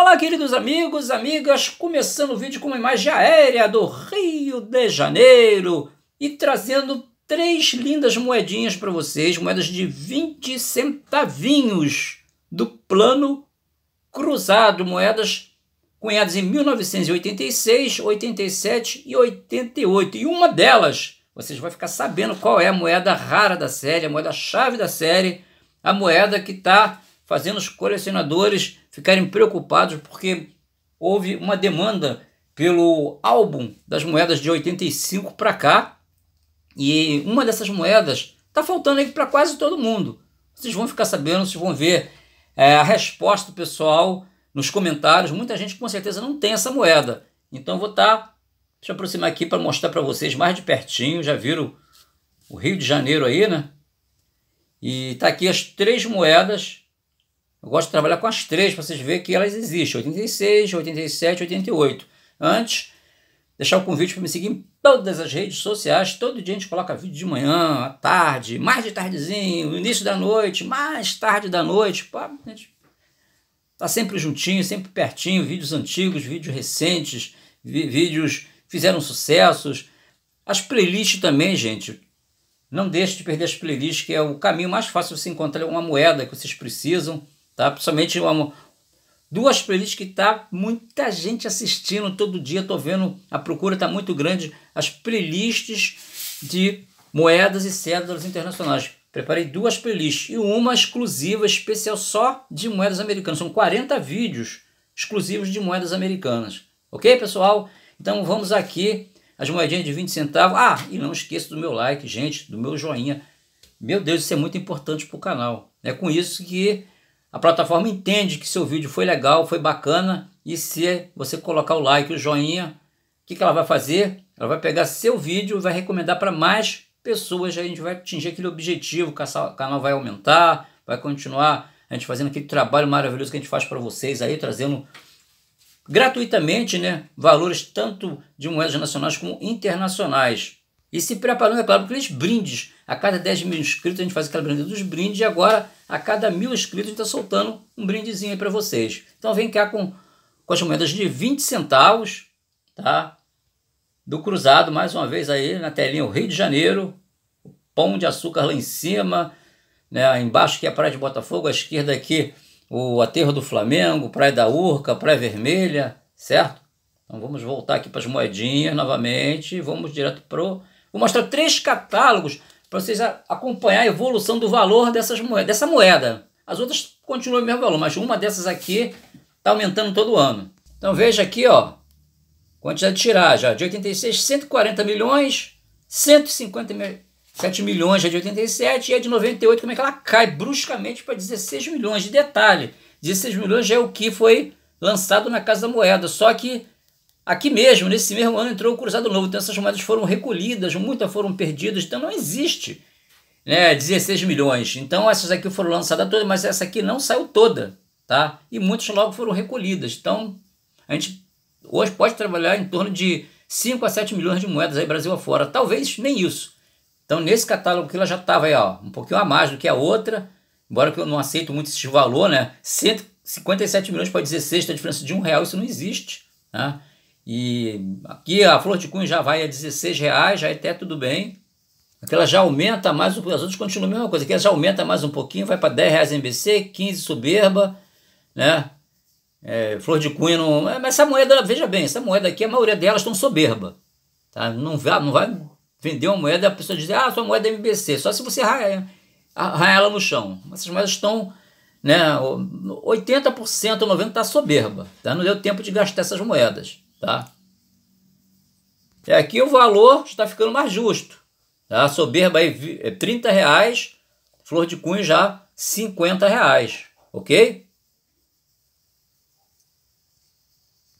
Olá, queridos amigos, amigas, começando o vídeo com uma imagem aérea do Rio de Janeiro e trazendo três lindas moedinhas para vocês, moedas de 20 centavinhos do plano cruzado, moedas cunhadas em 1986, 87 e 88. E uma delas, vocês vão ficar sabendo qual é a moeda rara da série, a moeda chave da série, a moeda que está fazendo os colecionadores ficarem preocupados porque houve uma demanda pelo álbum das moedas de 85 para cá e uma dessas moedas está faltando aí para quase todo mundo. Vocês vão ficar sabendo, vocês vão ver é, a resposta do pessoal nos comentários. Muita gente com certeza não tem essa moeda. Então vou estar. Tá, deixa eu aproximar aqui para mostrar para vocês mais de pertinho. Já viram o Rio de Janeiro aí, né? E tá aqui as três moedas eu gosto de trabalhar com as três para vocês verem que elas existem: 86, 87, 88. Antes, deixar o convite para me seguir em todas as redes sociais. Todo dia a gente coloca vídeo de manhã, à tarde, mais de tardezinho, início da noite, mais tarde da noite. Pô, a gente tá sempre juntinho, sempre pertinho. Vídeos antigos, vídeos recentes, vídeos fizeram sucessos. As playlists também, gente. Não deixe de perder as playlists, que é o caminho mais fácil de você encontrar uma moeda que vocês precisam tá? Principalmente uma, duas playlists que tá muita gente assistindo todo dia, tô vendo a procura tá muito grande, as playlists de moedas e cédulas internacionais. Preparei duas playlists e uma exclusiva especial só de moedas americanas. São 40 vídeos exclusivos de moedas americanas. OK, pessoal? Então vamos aqui as moedinhas de 20 centavos. Ah, e não esqueça do meu like, gente, do meu joinha. Meu Deus, isso é muito importante para o canal. É com isso que a plataforma entende que seu vídeo foi legal, foi bacana e se você colocar o like, o joinha, o que, que ela vai fazer? Ela vai pegar seu vídeo e vai recomendar para mais pessoas. A gente vai atingir aquele objetivo, o canal vai aumentar, vai continuar a gente fazendo aquele trabalho maravilhoso que a gente faz para vocês aí, trazendo gratuitamente né, valores tanto de moedas nacionais como internacionais. E se preparando, é claro, porque aqueles brindes. A cada 10 mil inscritos a gente faz aquela brincadeira dos brindes e agora a cada mil inscritos a gente está soltando um brindezinho aí para vocês. Então vem cá com, com as moedas de 20 centavos, tá? Do Cruzado, mais uma vez aí na telinha o Rio de Janeiro, o Pão de Açúcar lá em cima, né? embaixo que é a Praia de Botafogo, à esquerda aqui o Aterro do Flamengo, Praia da Urca, Praia Vermelha, certo? Então vamos voltar aqui para as moedinhas novamente e vamos direto pro Vou mostrar três catálogos para vocês acompanhar a evolução do valor dessas moedas, dessa moeda. As outras continuam o mesmo valor, mas uma dessas aqui está aumentando todo ano. Então veja aqui, ó, quantidade de tiragem, ó, de 86, 140 milhões, 157 milhões já é de 87 e a é de 98, como é que ela cai bruscamente para 16 milhões de detalhe. 16 milhões já é o que foi lançado na Casa da Moeda, só que Aqui mesmo, nesse mesmo ano, entrou o Cruzado Novo, então essas moedas foram recolhidas, muitas foram perdidas, então não existe né, 16 milhões. Então essas aqui foram lançadas todas, mas essa aqui não saiu toda, tá? E muitas logo foram recolhidas. Então a gente hoje pode trabalhar em torno de 5 a 7 milhões de moedas aí Brasil afora, talvez nem isso. Então nesse catálogo que ela já estava aí, ó, um pouquinho a mais do que a outra, embora que eu não aceito muito esse valor, né? 157 milhões para 16, a diferença de um real, isso não existe, tá? Né? E aqui a flor de cunho já vai a 16 reais, já é até tudo bem. Aquela já aumenta mais um pouco, as outras continuam a mesma coisa. ela já aumenta mais um pouquinho, vai para 10 reais MBC, 15 soberba, né? É, flor de cunha não. É, mas essa moeda, veja bem, essa moeda aqui, a maioria delas estão soberba. Tá? Não, vai, não vai vender uma moeda e a pessoa dizer, ah, sua moeda é MBC, só se você raia, ela no chão. Essas moedas estão né? 80%, 90% está soberba. Tá? Não deu tempo de gastar essas moedas. Tá? E é, aqui o valor está ficando mais justo. Tá? A soberba aí é 30 reais, flor de cunho já 50 reais, ok?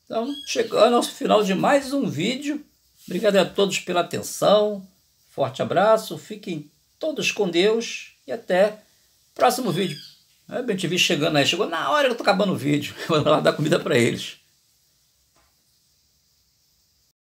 Então, chegando ao final de mais um vídeo. Obrigado a todos pela atenção. Forte abraço, fiquem todos com Deus e até próximo vídeo. É, a gente vi chegando aí, chegou na hora que eu tá tô acabando o vídeo. Vou lá dar comida para eles.